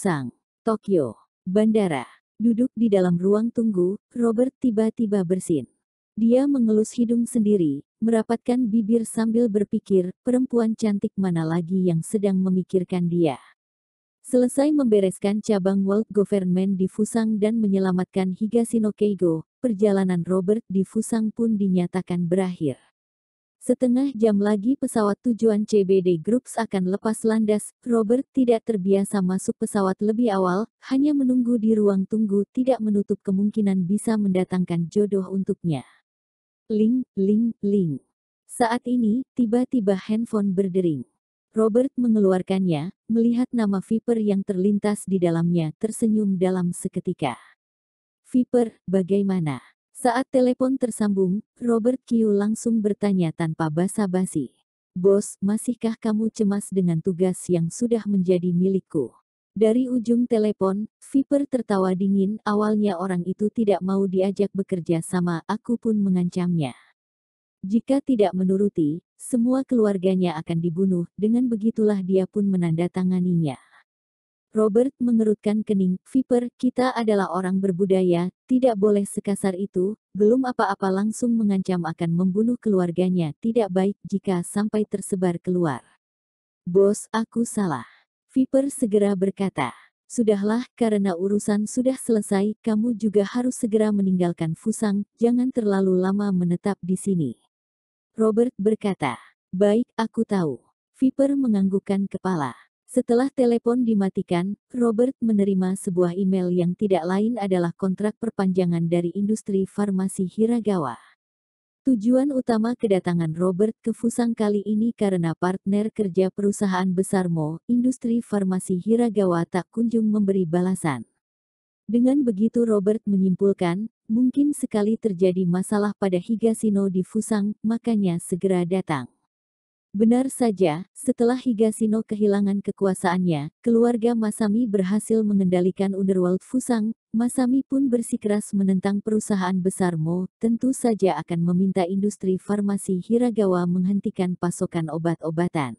Musang, Tokyo, bandara. Duduk di dalam ruang tunggu, Robert tiba-tiba bersin. Dia mengelus hidung sendiri, merapatkan bibir sambil berpikir, perempuan cantik mana lagi yang sedang memikirkan dia. Selesai membereskan cabang World Government di Fusang dan menyelamatkan Higashino Keigo, perjalanan Robert di Fusang pun dinyatakan berakhir. Setengah jam lagi pesawat tujuan CBD Groups akan lepas landas. Robert tidak terbiasa masuk pesawat lebih awal, hanya menunggu di ruang tunggu tidak menutup kemungkinan bisa mendatangkan jodoh untuknya. Ling, ling, ling. Saat ini, tiba-tiba handphone berdering. Robert mengeluarkannya, melihat nama Viper yang terlintas di dalamnya tersenyum dalam seketika. Viper, bagaimana? Saat telepon tersambung, Robert Q langsung bertanya tanpa basa-basi. Bos, masihkah kamu cemas dengan tugas yang sudah menjadi milikku? Dari ujung telepon, Viper tertawa dingin, awalnya orang itu tidak mau diajak bekerja sama, aku pun mengancamnya. Jika tidak menuruti, semua keluarganya akan dibunuh, dengan begitulah dia pun menandatanganinya. Robert mengerutkan kening, Viper, kita adalah orang berbudaya, tidak boleh sekasar itu, belum apa-apa langsung mengancam akan membunuh keluarganya, tidak baik jika sampai tersebar keluar. Bos, aku salah. Viper segera berkata, Sudahlah, karena urusan sudah selesai, kamu juga harus segera meninggalkan Fusang, jangan terlalu lama menetap di sini. Robert berkata, Baik, aku tahu. Viper menganggukkan kepala. Setelah telepon dimatikan, Robert menerima sebuah email yang tidak lain adalah kontrak perpanjangan dari industri farmasi Hiragawa. Tujuan utama kedatangan Robert ke Fusang kali ini karena partner kerja perusahaan besar Mo, industri farmasi Hiragawa tak kunjung memberi balasan. Dengan begitu Robert menyimpulkan, mungkin sekali terjadi masalah pada Higashino di Fusang, makanya segera datang. Benar saja, setelah Higashino kehilangan kekuasaannya, keluarga Masami berhasil mengendalikan Underworld Fusang, Masami pun bersikeras menentang perusahaan besar Mo, tentu saja akan meminta industri farmasi Hiragawa menghentikan pasokan obat-obatan.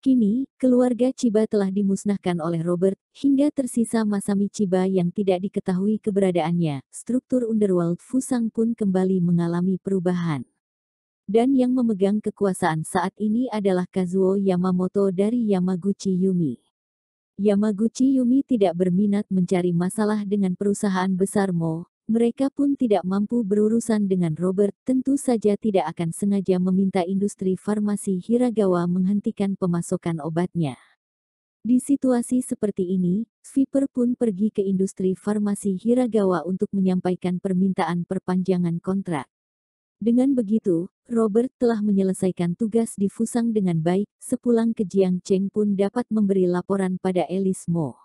Kini, keluarga Chiba telah dimusnahkan oleh Robert, hingga tersisa Masami Chiba yang tidak diketahui keberadaannya, struktur Underworld Fusang pun kembali mengalami perubahan dan yang memegang kekuasaan saat ini adalah Kazuo Yamamoto dari Yamaguchi Yumi. Yamaguchi Yumi tidak berminat mencari masalah dengan perusahaan besar Mo, mereka pun tidak mampu berurusan dengan Robert, tentu saja tidak akan sengaja meminta industri farmasi Hiragawa menghentikan pemasokan obatnya. Di situasi seperti ini, Viper pun pergi ke industri farmasi Hiragawa untuk menyampaikan permintaan perpanjangan kontrak. Dengan begitu, Robert telah menyelesaikan tugas di Fusang dengan baik, sepulang ke Jiang Cheng pun dapat memberi laporan pada Elis Mo.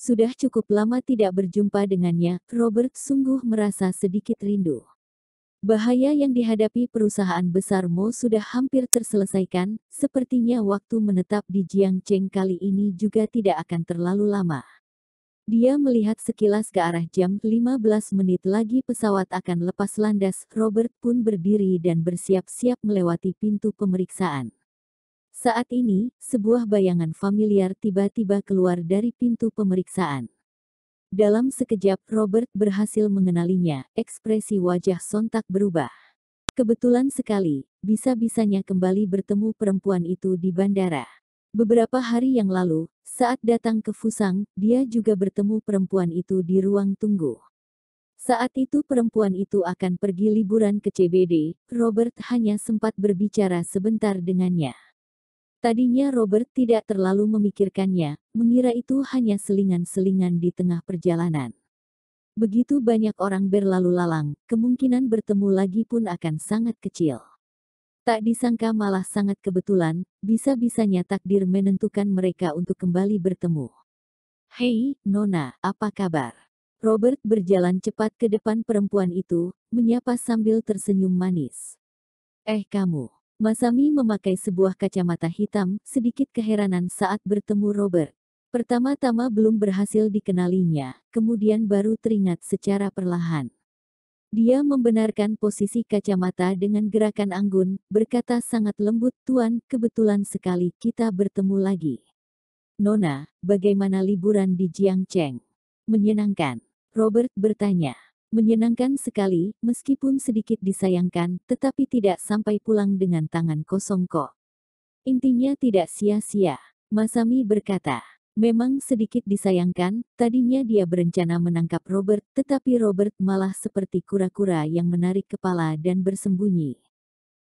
Sudah cukup lama tidak berjumpa dengannya, Robert sungguh merasa sedikit rindu. Bahaya yang dihadapi perusahaan besar Mo sudah hampir terselesaikan, sepertinya waktu menetap di Jiang Cheng kali ini juga tidak akan terlalu lama. Dia melihat sekilas ke arah jam 15 menit lagi pesawat akan lepas landas. Robert pun berdiri dan bersiap-siap melewati pintu pemeriksaan. Saat ini, sebuah bayangan familiar tiba-tiba keluar dari pintu pemeriksaan. Dalam sekejap, Robert berhasil mengenalinya. Ekspresi wajah sontak berubah. Kebetulan sekali, bisa-bisanya kembali bertemu perempuan itu di bandara. Beberapa hari yang lalu, saat datang ke Fusang, dia juga bertemu perempuan itu di ruang tunggu. Saat itu perempuan itu akan pergi liburan ke CBD, Robert hanya sempat berbicara sebentar dengannya. Tadinya Robert tidak terlalu memikirkannya, mengira itu hanya selingan-selingan di tengah perjalanan. Begitu banyak orang berlalu lalang, kemungkinan bertemu lagi pun akan sangat kecil. Tak disangka malah sangat kebetulan, bisa-bisanya takdir menentukan mereka untuk kembali bertemu. Hei, Nona, apa kabar? Robert berjalan cepat ke depan perempuan itu, menyapa sambil tersenyum manis. Eh kamu, Masami memakai sebuah kacamata hitam, sedikit keheranan saat bertemu Robert. Pertama-tama belum berhasil dikenalinya, kemudian baru teringat secara perlahan. Dia membenarkan posisi kacamata dengan gerakan anggun, berkata sangat lembut, Tuan, kebetulan sekali kita bertemu lagi. Nona, bagaimana liburan di Jiangcheng? Menyenangkan. Robert bertanya. Menyenangkan sekali, meskipun sedikit disayangkan, tetapi tidak sampai pulang dengan tangan kosong kok. Intinya tidak sia-sia. Masami berkata. Memang sedikit disayangkan, tadinya dia berencana menangkap Robert, tetapi Robert malah seperti kura-kura yang menarik kepala dan bersembunyi.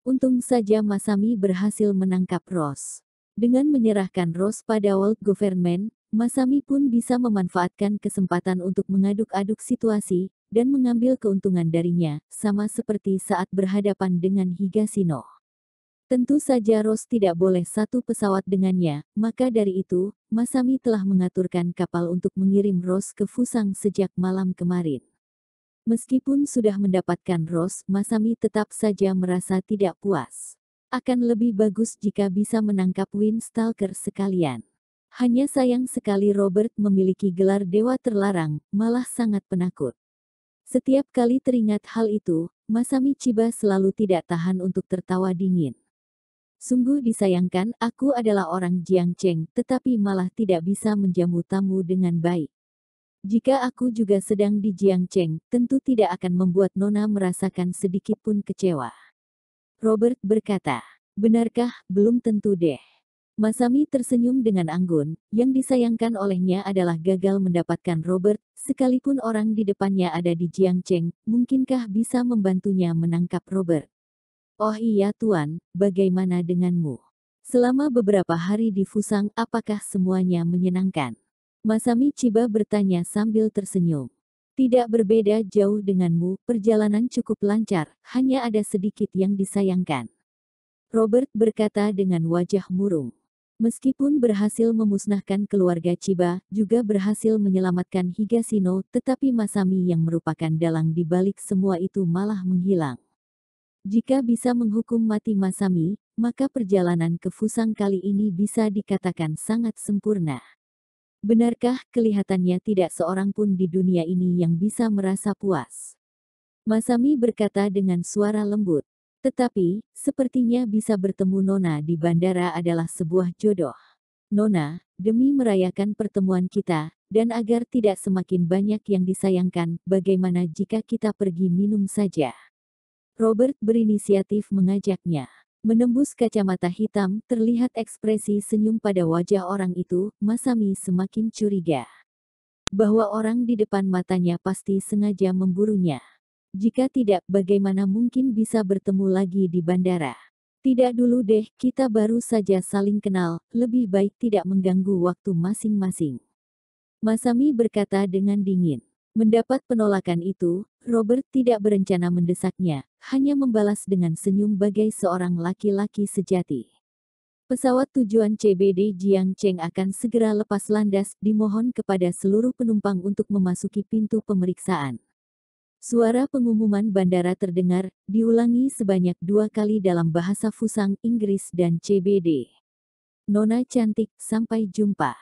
Untung saja Masami berhasil menangkap Ross. Dengan menyerahkan Ross pada World Government, Masami pun bisa memanfaatkan kesempatan untuk mengaduk-aduk situasi, dan mengambil keuntungan darinya, sama seperti saat berhadapan dengan Higashino. Tentu saja Ros tidak boleh satu pesawat dengannya, maka dari itu, Masami telah mengaturkan kapal untuk mengirim Ros ke Fusang sejak malam kemarin. Meskipun sudah mendapatkan Ros, Masami tetap saja merasa tidak puas. Akan lebih bagus jika bisa menangkap Windstalker sekalian. Hanya sayang sekali Robert memiliki gelar dewa terlarang, malah sangat penakut. Setiap kali teringat hal itu, Masami Chiba selalu tidak tahan untuk tertawa dingin. Sungguh disayangkan, aku adalah orang Jiang Cheng, tetapi malah tidak bisa menjamu tamu dengan baik. Jika aku juga sedang di Jiang Cheng, tentu tidak akan membuat Nona merasakan sedikit pun kecewa. Robert berkata, benarkah, belum tentu deh. Masami tersenyum dengan anggun, yang disayangkan olehnya adalah gagal mendapatkan Robert, sekalipun orang di depannya ada di Jiang Cheng, mungkinkah bisa membantunya menangkap Robert? Oh iya Tuan, bagaimana denganmu? Selama beberapa hari di Fusang apakah semuanya menyenangkan? Masami Ciba bertanya sambil tersenyum. Tidak berbeda jauh denganmu, perjalanan cukup lancar, hanya ada sedikit yang disayangkan. Robert berkata dengan wajah murung. Meskipun berhasil memusnahkan keluarga Ciba, juga berhasil menyelamatkan Higashino, tetapi Masami yang merupakan dalang di balik semua itu malah menghilang. Jika bisa menghukum mati Masami, maka perjalanan ke Fusang kali ini bisa dikatakan sangat sempurna. Benarkah kelihatannya tidak seorang pun di dunia ini yang bisa merasa puas? Masami berkata dengan suara lembut. Tetapi, sepertinya bisa bertemu Nona di bandara adalah sebuah jodoh. Nona, demi merayakan pertemuan kita, dan agar tidak semakin banyak yang disayangkan, bagaimana jika kita pergi minum saja? Robert berinisiatif mengajaknya. Menembus kacamata hitam, terlihat ekspresi senyum pada wajah orang itu, Masami semakin curiga. Bahwa orang di depan matanya pasti sengaja memburunya. Jika tidak, bagaimana mungkin bisa bertemu lagi di bandara? Tidak dulu deh, kita baru saja saling kenal, lebih baik tidak mengganggu waktu masing-masing. Masami berkata dengan dingin. Mendapat penolakan itu, Robert tidak berencana mendesaknya, hanya membalas dengan senyum bagai seorang laki-laki sejati. Pesawat tujuan CBD Jiang Cheng akan segera lepas landas, dimohon kepada seluruh penumpang untuk memasuki pintu pemeriksaan. Suara pengumuman bandara terdengar, diulangi sebanyak dua kali dalam bahasa Fusang, Inggris dan CBD. Nona cantik, sampai jumpa.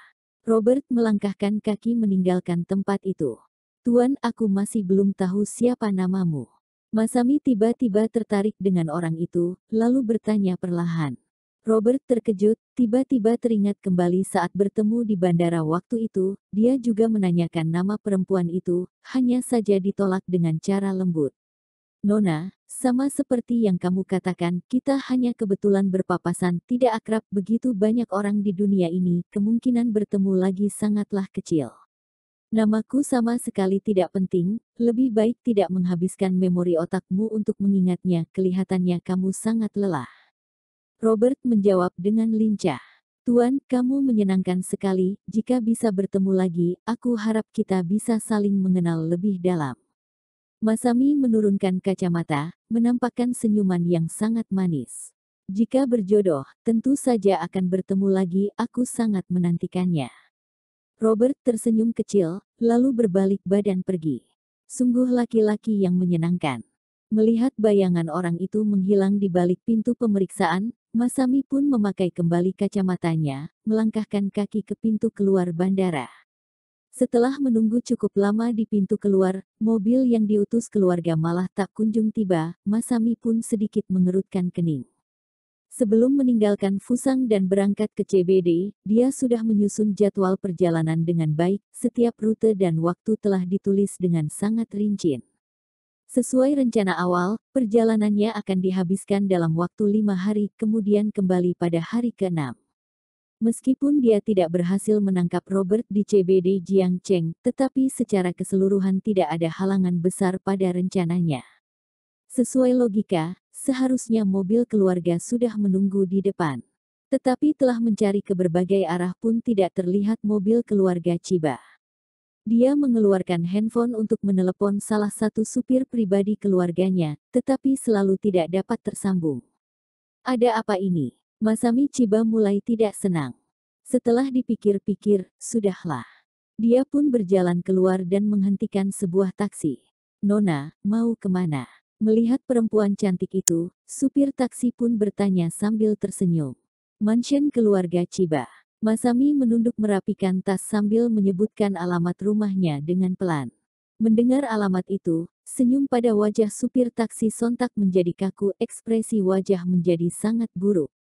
Robert melangkahkan kaki meninggalkan tempat itu. Tuan aku masih belum tahu siapa namamu. Masami tiba-tiba tertarik dengan orang itu, lalu bertanya perlahan. Robert terkejut, tiba-tiba teringat kembali saat bertemu di bandara waktu itu, dia juga menanyakan nama perempuan itu, hanya saja ditolak dengan cara lembut. Nona, sama seperti yang kamu katakan, kita hanya kebetulan berpapasan, tidak akrab begitu banyak orang di dunia ini, kemungkinan bertemu lagi sangatlah kecil. Namaku sama sekali tidak penting, lebih baik tidak menghabiskan memori otakmu untuk mengingatnya, kelihatannya kamu sangat lelah. Robert menjawab dengan lincah. Tuan, kamu menyenangkan sekali, jika bisa bertemu lagi, aku harap kita bisa saling mengenal lebih dalam. Masami menurunkan kacamata, menampakkan senyuman yang sangat manis. Jika berjodoh, tentu saja akan bertemu lagi, aku sangat menantikannya. Robert tersenyum kecil, lalu berbalik badan pergi. Sungguh laki-laki yang menyenangkan. Melihat bayangan orang itu menghilang di balik pintu pemeriksaan, Masami pun memakai kembali kacamatanya, melangkahkan kaki ke pintu keluar bandara. Setelah menunggu cukup lama di pintu keluar, mobil yang diutus keluarga malah tak kunjung tiba, Masami pun sedikit mengerutkan kening. Sebelum meninggalkan Fusang dan berangkat ke CBD, dia sudah menyusun jadwal perjalanan dengan baik, setiap rute dan waktu telah ditulis dengan sangat rinci. Sesuai rencana awal, perjalanannya akan dihabiskan dalam waktu lima hari, kemudian kembali pada hari ke-6. Meskipun dia tidak berhasil menangkap Robert di CBD Jiang Cheng, tetapi secara keseluruhan tidak ada halangan besar pada rencananya. Sesuai logika, seharusnya mobil keluarga sudah menunggu di depan. Tetapi telah mencari ke berbagai arah pun tidak terlihat mobil keluarga Ciba. Dia mengeluarkan handphone untuk menelepon salah satu supir pribadi keluarganya, tetapi selalu tidak dapat tersambung. Ada apa ini? Masami Ciba mulai tidak senang. Setelah dipikir-pikir, sudahlah. Dia pun berjalan keluar dan menghentikan sebuah taksi. Nona, mau kemana? Melihat perempuan cantik itu, supir taksi pun bertanya sambil tersenyum. Mansion keluarga Ciba. Masami menunduk merapikan tas sambil menyebutkan alamat rumahnya dengan pelan. Mendengar alamat itu, senyum pada wajah supir taksi sontak menjadi kaku, ekspresi wajah menjadi sangat buruk.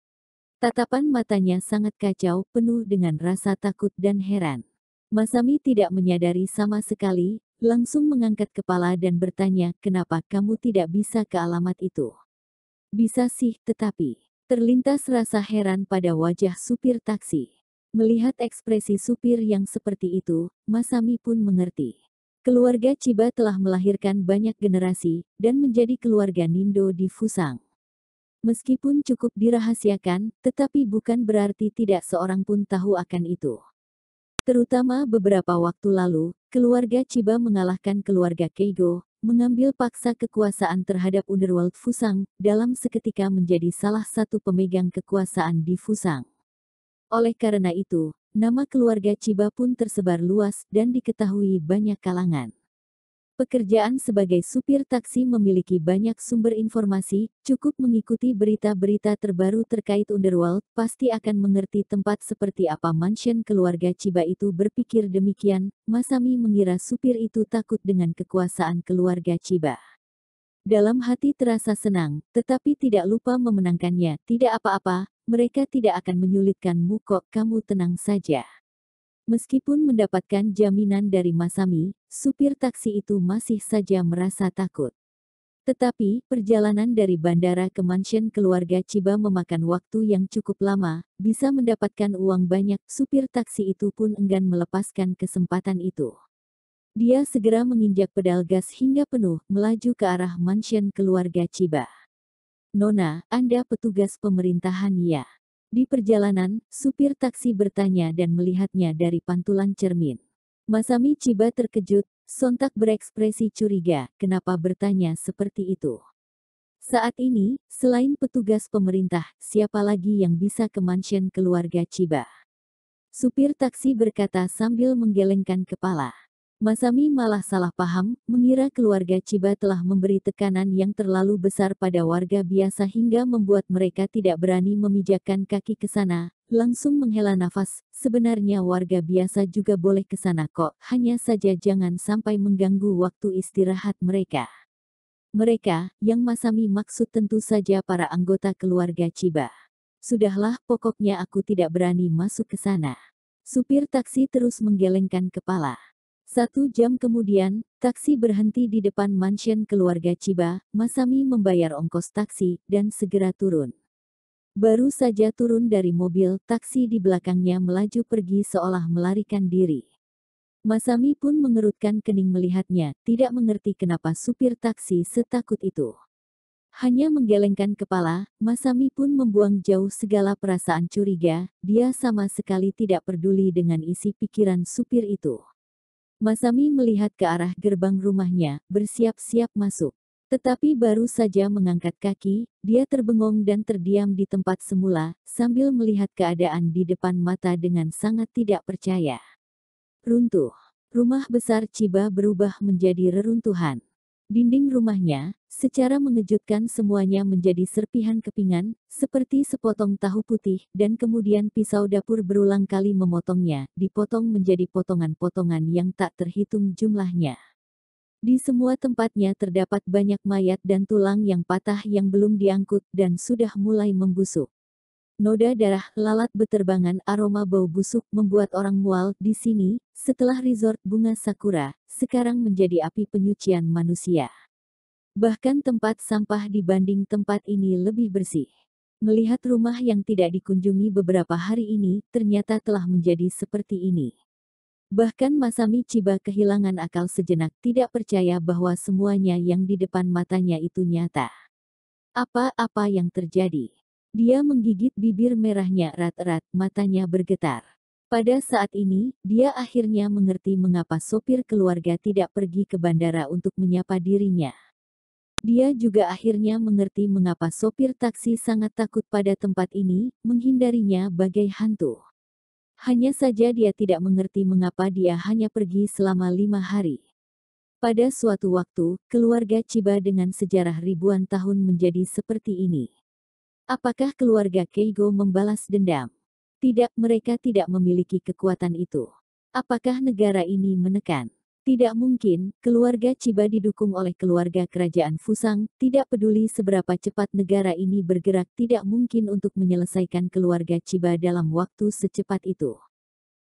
Tatapan matanya sangat kacau, penuh dengan rasa takut dan heran. Masami tidak menyadari sama sekali langsung mengangkat kepala dan bertanya, kenapa kamu tidak bisa ke alamat itu? Bisa sih, tetapi terlintas rasa heran pada wajah supir taksi. Melihat ekspresi supir yang seperti itu, Masami pun mengerti. Keluarga Chiba telah melahirkan banyak generasi dan menjadi keluarga Nindo di Fusang. Meskipun cukup dirahasiakan, tetapi bukan berarti tidak seorang pun tahu akan itu. Terutama beberapa waktu lalu, Keluarga Chiba mengalahkan keluarga Keigo, mengambil paksa kekuasaan terhadap Underworld Fusang, dalam seketika menjadi salah satu pemegang kekuasaan di Fusang. Oleh karena itu, nama keluarga Chiba pun tersebar luas dan diketahui banyak kalangan. Pekerjaan sebagai supir taksi memiliki banyak sumber informasi, cukup mengikuti berita-berita terbaru terkait Underworld, pasti akan mengerti tempat seperti apa mansion keluarga Ciba itu berpikir demikian, Masami mengira supir itu takut dengan kekuasaan keluarga Ciba. Dalam hati terasa senang, tetapi tidak lupa memenangkannya, tidak apa-apa, mereka tidak akan menyulitkanmu kok, kamu tenang saja. Meskipun mendapatkan jaminan dari Masami, supir taksi itu masih saja merasa takut. Tetapi, perjalanan dari bandara ke mansion keluarga Ciba memakan waktu yang cukup lama, bisa mendapatkan uang banyak, supir taksi itu pun enggan melepaskan kesempatan itu. Dia segera menginjak pedal gas hingga penuh, melaju ke arah mansion keluarga Ciba. Nona, Anda petugas pemerintahan ya? Di perjalanan, supir taksi bertanya dan melihatnya dari pantulan cermin. Masami Ciba terkejut, sontak berekspresi curiga, kenapa bertanya seperti itu. Saat ini, selain petugas pemerintah, siapa lagi yang bisa ke mansion keluarga Ciba? Supir taksi berkata sambil menggelengkan kepala. Masami malah salah paham, mengira keluarga Chiba telah memberi tekanan yang terlalu besar pada warga biasa hingga membuat mereka tidak berani memijakkan kaki ke sana, langsung menghela nafas, sebenarnya warga biasa juga boleh ke sana kok, hanya saja jangan sampai mengganggu waktu istirahat mereka. Mereka, yang Masami maksud tentu saja para anggota keluarga Chiba. Sudahlah pokoknya aku tidak berani masuk ke sana. Supir taksi terus menggelengkan kepala. Satu jam kemudian, taksi berhenti di depan mansion keluarga Ciba. Masami membayar ongkos taksi, dan segera turun. Baru saja turun dari mobil, taksi di belakangnya melaju pergi seolah melarikan diri. Masami pun mengerutkan kening melihatnya, tidak mengerti kenapa supir taksi setakut itu. Hanya menggelengkan kepala, Masami pun membuang jauh segala perasaan curiga, dia sama sekali tidak peduli dengan isi pikiran supir itu. Masami melihat ke arah gerbang rumahnya, bersiap-siap masuk. Tetapi baru saja mengangkat kaki, dia terbengong dan terdiam di tempat semula, sambil melihat keadaan di depan mata dengan sangat tidak percaya. Runtuh. Rumah besar Ciba berubah menjadi reruntuhan. Dinding rumahnya, secara mengejutkan semuanya menjadi serpihan kepingan, seperti sepotong tahu putih, dan kemudian pisau dapur berulang kali memotongnya, dipotong menjadi potongan-potongan yang tak terhitung jumlahnya. Di semua tempatnya terdapat banyak mayat dan tulang yang patah yang belum diangkut dan sudah mulai membusuk. Noda darah, lalat beterbangan, aroma bau busuk membuat orang mual di sini, setelah resort bunga sakura, sekarang menjadi api penyucian manusia. Bahkan tempat sampah dibanding tempat ini lebih bersih. Melihat rumah yang tidak dikunjungi beberapa hari ini, ternyata telah menjadi seperti ini. Bahkan Masami Chiba kehilangan akal sejenak tidak percaya bahwa semuanya yang di depan matanya itu nyata. Apa-apa yang terjadi? Dia menggigit bibir merahnya erat-erat, matanya bergetar. Pada saat ini, dia akhirnya mengerti mengapa sopir keluarga tidak pergi ke bandara untuk menyapa dirinya. Dia juga akhirnya mengerti mengapa sopir taksi sangat takut pada tempat ini, menghindarinya bagai hantu. Hanya saja dia tidak mengerti mengapa dia hanya pergi selama lima hari. Pada suatu waktu, keluarga Ciba dengan sejarah ribuan tahun menjadi seperti ini. Apakah keluarga Keigo membalas dendam? Tidak, mereka tidak memiliki kekuatan itu. Apakah negara ini menekan? Tidak mungkin, keluarga Chiba didukung oleh keluarga kerajaan Fusang, tidak peduli seberapa cepat negara ini bergerak tidak mungkin untuk menyelesaikan keluarga Chiba dalam waktu secepat itu.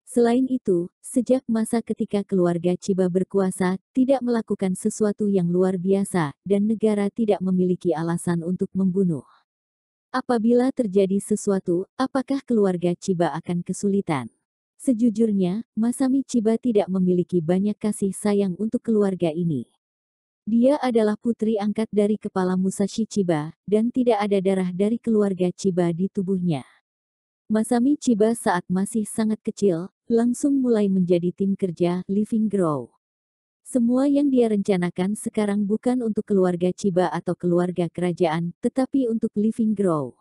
Selain itu, sejak masa ketika keluarga Chiba berkuasa, tidak melakukan sesuatu yang luar biasa, dan negara tidak memiliki alasan untuk membunuh. Apabila terjadi sesuatu, apakah keluarga Ciba akan kesulitan? Sejujurnya, Masami Ciba tidak memiliki banyak kasih sayang untuk keluarga ini. Dia adalah putri angkat dari kepala Musashi Ciba, dan tidak ada darah dari keluarga Ciba di tubuhnya. Masami Ciba saat masih sangat kecil, langsung mulai menjadi tim kerja Living Grow. Semua yang dia rencanakan sekarang bukan untuk keluarga Ciba atau keluarga kerajaan, tetapi untuk Living Grow.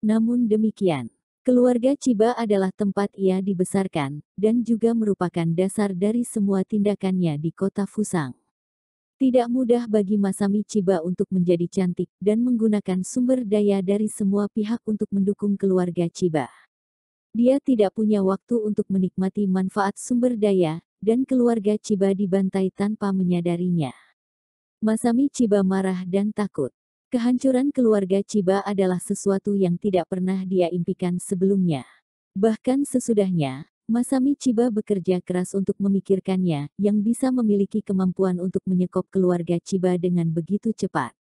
Namun demikian, keluarga Ciba adalah tempat ia dibesarkan, dan juga merupakan dasar dari semua tindakannya di kota Fusang. Tidak mudah bagi Masami Ciba untuk menjadi cantik dan menggunakan sumber daya dari semua pihak untuk mendukung keluarga Ciba. Dia tidak punya waktu untuk menikmati manfaat sumber daya dan keluarga Ciba dibantai tanpa menyadarinya. Masami Ciba marah dan takut. Kehancuran keluarga Ciba adalah sesuatu yang tidak pernah dia impikan sebelumnya. Bahkan sesudahnya, Masami Ciba bekerja keras untuk memikirkannya, yang bisa memiliki kemampuan untuk menyekop keluarga Ciba dengan begitu cepat.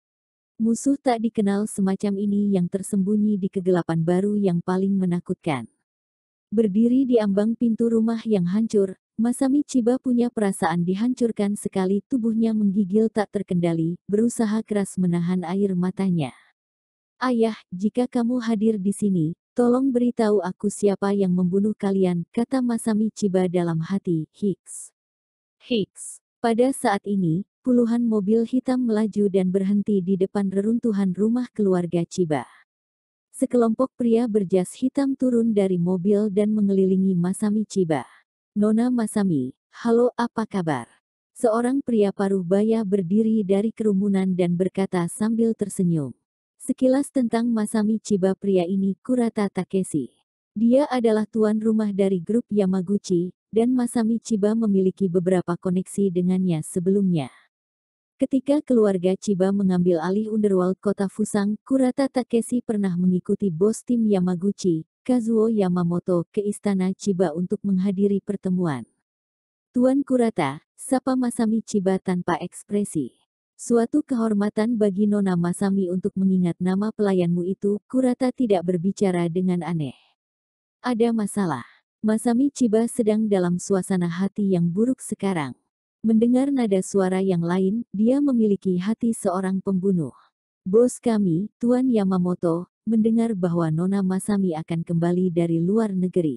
Musuh tak dikenal semacam ini yang tersembunyi di kegelapan baru yang paling menakutkan. Berdiri di ambang pintu rumah yang hancur, Masami Chiba punya perasaan dihancurkan sekali tubuhnya menggigil tak terkendali, berusaha keras menahan air matanya. Ayah, jika kamu hadir di sini, tolong beritahu aku siapa yang membunuh kalian, kata Masami Chiba dalam hati, Hicks. Hicks. Pada saat ini, puluhan mobil hitam melaju dan berhenti di depan reruntuhan rumah keluarga Chiba. Sekelompok pria berjas hitam turun dari mobil dan mengelilingi Masami Chiba. Nona Masami, halo apa kabar? Seorang pria paruh baya berdiri dari kerumunan dan berkata sambil tersenyum. Sekilas tentang Masami Chiba pria ini Kurata Takeshi. Dia adalah tuan rumah dari grup Yamaguchi, dan Masami Chiba memiliki beberapa koneksi dengannya sebelumnya. Ketika keluarga Chiba mengambil alih Underworld kota Fusang, Kurata Takeshi pernah mengikuti bos tim Yamaguchi, Kazuo Yamamoto ke Istana Chiba untuk menghadiri pertemuan. Tuan Kurata, sapa Masami Chiba tanpa ekspresi. Suatu kehormatan bagi Nona Masami untuk mengingat nama pelayanmu itu, Kurata tidak berbicara dengan aneh. Ada masalah. Masami Chiba sedang dalam suasana hati yang buruk sekarang. Mendengar nada suara yang lain, dia memiliki hati seorang pembunuh. Bos kami, Tuan Yamamoto, mendengar bahwa Nona Masami akan kembali dari luar negeri.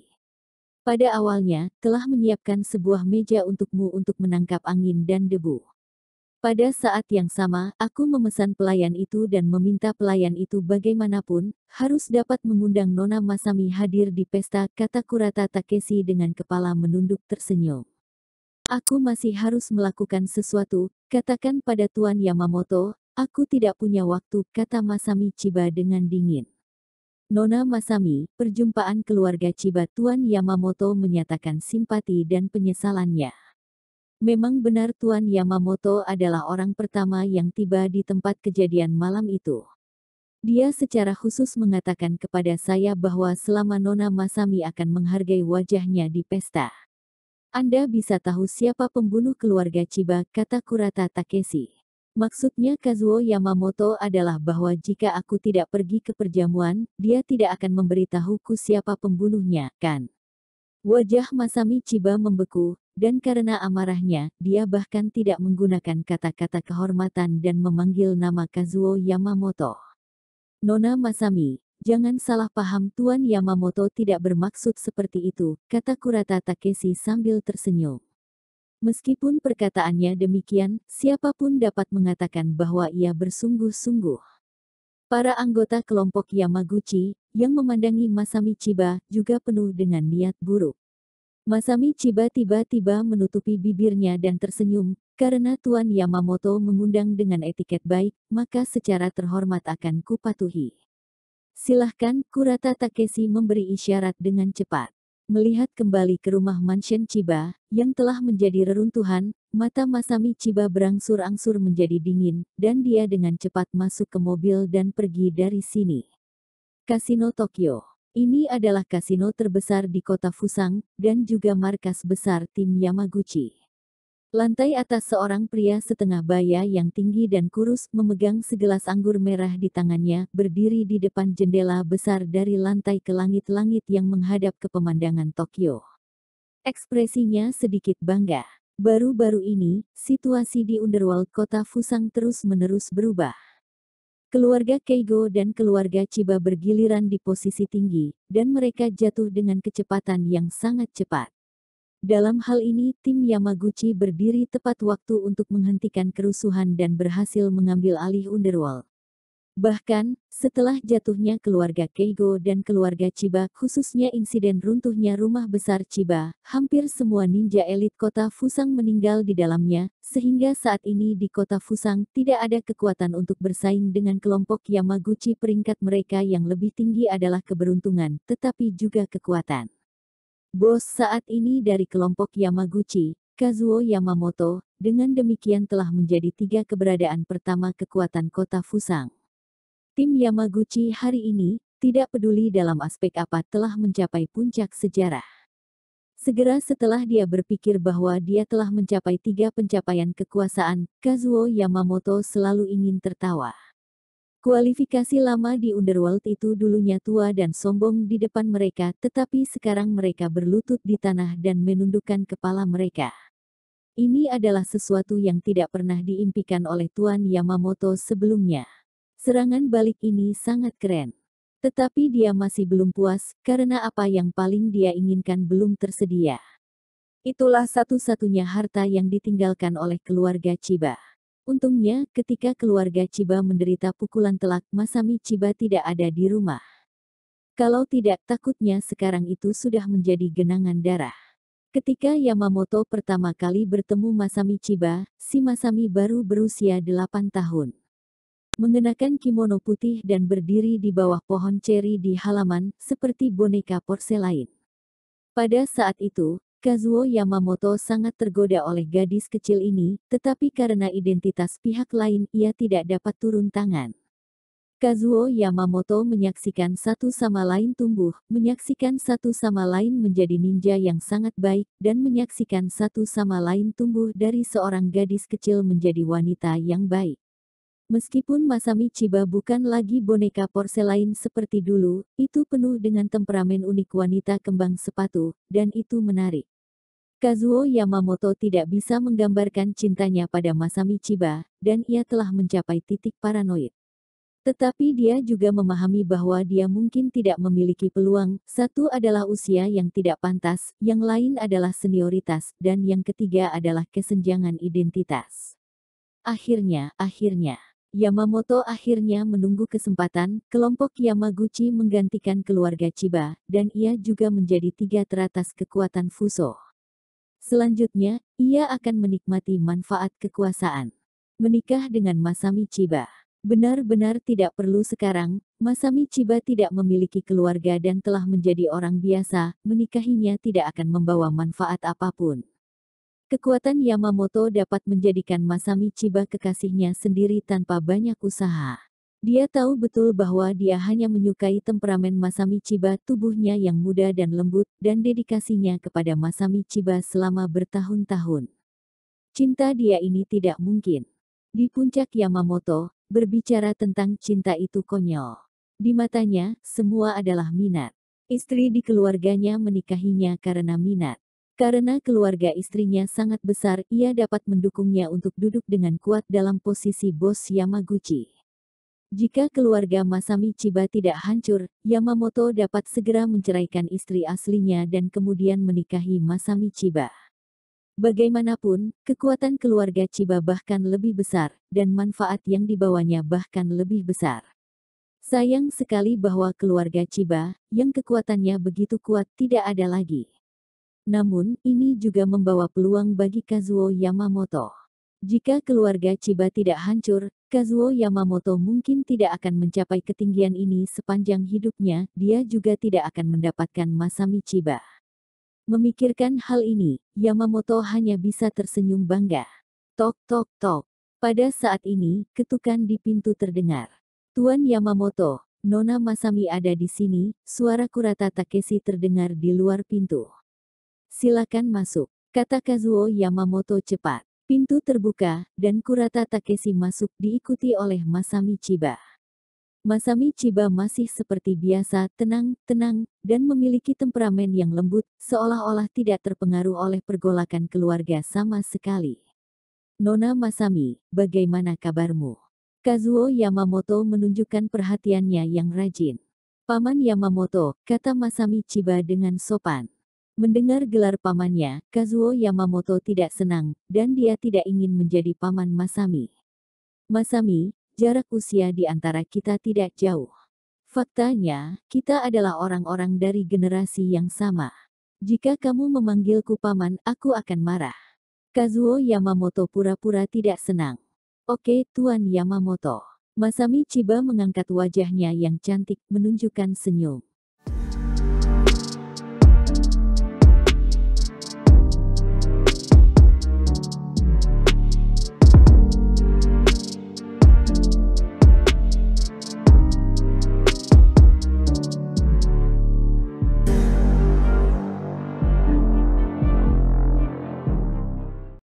Pada awalnya, telah menyiapkan sebuah meja untukmu untuk menangkap angin dan debu. Pada saat yang sama, aku memesan pelayan itu dan meminta pelayan itu bagaimanapun, harus dapat mengundang Nona Masami hadir di pesta, kata Kurata Takeshi dengan kepala menunduk tersenyum. Aku masih harus melakukan sesuatu, katakan pada Tuan Yamamoto, aku tidak punya waktu, kata Masami Chiba dengan dingin. Nona Masami, perjumpaan keluarga Chiba Tuan Yamamoto menyatakan simpati dan penyesalannya. Memang benar Tuan Yamamoto adalah orang pertama yang tiba di tempat kejadian malam itu. Dia secara khusus mengatakan kepada saya bahwa selama Nona Masami akan menghargai wajahnya di pesta. Anda bisa tahu siapa pembunuh keluarga Chiba, kata Kurata Takeshi. Maksudnya Kazuo Yamamoto adalah bahwa jika aku tidak pergi ke perjamuan, dia tidak akan memberitahuku siapa pembunuhnya, kan? Wajah Masami Chiba membeku, dan karena amarahnya, dia bahkan tidak menggunakan kata-kata kehormatan dan memanggil nama Kazuo Yamamoto. Nona Masami, Jangan salah paham Tuan Yamamoto tidak bermaksud seperti itu, kata Kurata Takeshi sambil tersenyum. Meskipun perkataannya demikian, siapapun dapat mengatakan bahwa ia bersungguh-sungguh. Para anggota kelompok Yamaguchi, yang memandangi Masami Chiba, juga penuh dengan niat buruk. Masami Chiba tiba-tiba menutupi bibirnya dan tersenyum, karena Tuan Yamamoto mengundang dengan etiket baik, maka secara terhormat akan kupatuhi. Silahkan, Kurata Takeshi memberi isyarat dengan cepat. Melihat kembali ke rumah mansion Chiba, yang telah menjadi reruntuhan, mata Masami Chiba berangsur-angsur menjadi dingin, dan dia dengan cepat masuk ke mobil dan pergi dari sini. Kasino Tokyo Ini adalah kasino terbesar di kota Fusang, dan juga markas besar tim Yamaguchi. Lantai atas seorang pria setengah baya yang tinggi dan kurus memegang segelas anggur merah di tangannya, berdiri di depan jendela besar dari lantai ke langit-langit yang menghadap ke pemandangan Tokyo. Ekspresinya sedikit bangga. Baru-baru ini, situasi di underworld kota Fusang terus-menerus berubah. Keluarga Keigo dan keluarga Chiba bergiliran di posisi tinggi, dan mereka jatuh dengan kecepatan yang sangat cepat. Dalam hal ini, tim Yamaguchi berdiri tepat waktu untuk menghentikan kerusuhan dan berhasil mengambil alih Underworld. Bahkan, setelah jatuhnya keluarga Keigo dan keluarga Chiba, khususnya insiden runtuhnya rumah besar Chiba, hampir semua ninja elit kota Fusang meninggal di dalamnya, sehingga saat ini di kota Fusang tidak ada kekuatan untuk bersaing dengan kelompok Yamaguchi peringkat mereka yang lebih tinggi adalah keberuntungan, tetapi juga kekuatan. Bos saat ini dari kelompok Yamaguchi, Kazuo Yamamoto, dengan demikian telah menjadi tiga keberadaan pertama kekuatan kota Fusang. Tim Yamaguchi hari ini, tidak peduli dalam aspek apa telah mencapai puncak sejarah. Segera setelah dia berpikir bahwa dia telah mencapai tiga pencapaian kekuasaan, Kazuo Yamamoto selalu ingin tertawa. Kualifikasi lama di Underworld itu dulunya tua dan sombong di depan mereka, tetapi sekarang mereka berlutut di tanah dan menundukkan kepala mereka. Ini adalah sesuatu yang tidak pernah diimpikan oleh Tuan Yamamoto sebelumnya. Serangan balik ini sangat keren. Tetapi dia masih belum puas, karena apa yang paling dia inginkan belum tersedia. Itulah satu-satunya harta yang ditinggalkan oleh keluarga Chiba. Untungnya, ketika keluarga Ciba menderita pukulan telak, Masami Ciba tidak ada di rumah. Kalau tidak, takutnya sekarang itu sudah menjadi genangan darah. Ketika Yamamoto pertama kali bertemu Masami Ciba, si Masami baru berusia 8 tahun. Mengenakan kimono putih dan berdiri di bawah pohon ceri di halaman, seperti boneka porselain. Pada saat itu, Kazuo Yamamoto sangat tergoda oleh gadis kecil ini, tetapi karena identitas pihak lain ia tidak dapat turun tangan. Kazuo Yamamoto menyaksikan satu sama lain tumbuh, menyaksikan satu sama lain menjadi ninja yang sangat baik, dan menyaksikan satu sama lain tumbuh dari seorang gadis kecil menjadi wanita yang baik. Meskipun Masami Chiba bukan lagi boneka porselain seperti dulu, itu penuh dengan temperamen unik wanita kembang sepatu, dan itu menarik. Kazuo Yamamoto tidak bisa menggambarkan cintanya pada Masami Chiba, dan ia telah mencapai titik paranoid. Tetapi dia juga memahami bahwa dia mungkin tidak memiliki peluang, satu adalah usia yang tidak pantas, yang lain adalah senioritas, dan yang ketiga adalah kesenjangan identitas. Akhirnya, akhirnya. Yamamoto akhirnya menunggu kesempatan, kelompok Yamaguchi menggantikan keluarga Chiba, dan ia juga menjadi tiga teratas kekuatan Fuso. Selanjutnya, ia akan menikmati manfaat kekuasaan. Menikah dengan Masami Chiba. Benar-benar tidak perlu sekarang, Masami Chiba tidak memiliki keluarga dan telah menjadi orang biasa, menikahinya tidak akan membawa manfaat apapun. Kekuatan Yamamoto dapat menjadikan Masami Chiba kekasihnya sendiri tanpa banyak usaha. Dia tahu betul bahwa dia hanya menyukai temperamen Masami Chiba tubuhnya yang muda dan lembut dan dedikasinya kepada Masami Chiba selama bertahun-tahun. Cinta dia ini tidak mungkin. Di puncak Yamamoto, berbicara tentang cinta itu konyol. Di matanya, semua adalah minat. Istri di keluarganya menikahinya karena minat. Karena keluarga istrinya sangat besar, ia dapat mendukungnya untuk duduk dengan kuat dalam posisi bos Yamaguchi. Jika keluarga Masami Chiba tidak hancur, Yamamoto dapat segera menceraikan istri aslinya dan kemudian menikahi Masami Chiba. Bagaimanapun, kekuatan keluarga Chiba bahkan lebih besar, dan manfaat yang dibawanya bahkan lebih besar. Sayang sekali bahwa keluarga Chiba, yang kekuatannya begitu kuat tidak ada lagi. Namun, ini juga membawa peluang bagi Kazuo Yamamoto. Jika keluarga Chiba tidak hancur, Kazuo Yamamoto mungkin tidak akan mencapai ketinggian ini sepanjang hidupnya, dia juga tidak akan mendapatkan Masami Chiba. Memikirkan hal ini, Yamamoto hanya bisa tersenyum bangga. Tok tok tok. Pada saat ini, ketukan di pintu terdengar. Tuan Yamamoto, Nona Masami ada di sini, suara Kurata Takeshi terdengar di luar pintu. Silakan masuk, kata Kazuo Yamamoto cepat. Pintu terbuka, dan Kurata Takeshi masuk diikuti oleh Masami Chiba. Masami Chiba masih seperti biasa, tenang, tenang, dan memiliki temperamen yang lembut, seolah-olah tidak terpengaruh oleh pergolakan keluarga sama sekali. Nona Masami, bagaimana kabarmu? Kazuo Yamamoto menunjukkan perhatiannya yang rajin. Paman Yamamoto, kata Masami Chiba dengan sopan. Mendengar gelar pamannya, Kazuo Yamamoto tidak senang, dan dia tidak ingin menjadi paman Masami. Masami, jarak usia di antara kita tidak jauh. Faktanya, kita adalah orang-orang dari generasi yang sama. Jika kamu memanggilku paman, aku akan marah. Kazuo Yamamoto pura-pura tidak senang. Oke, Tuan Yamamoto. Masami Chiba mengangkat wajahnya yang cantik, menunjukkan senyum.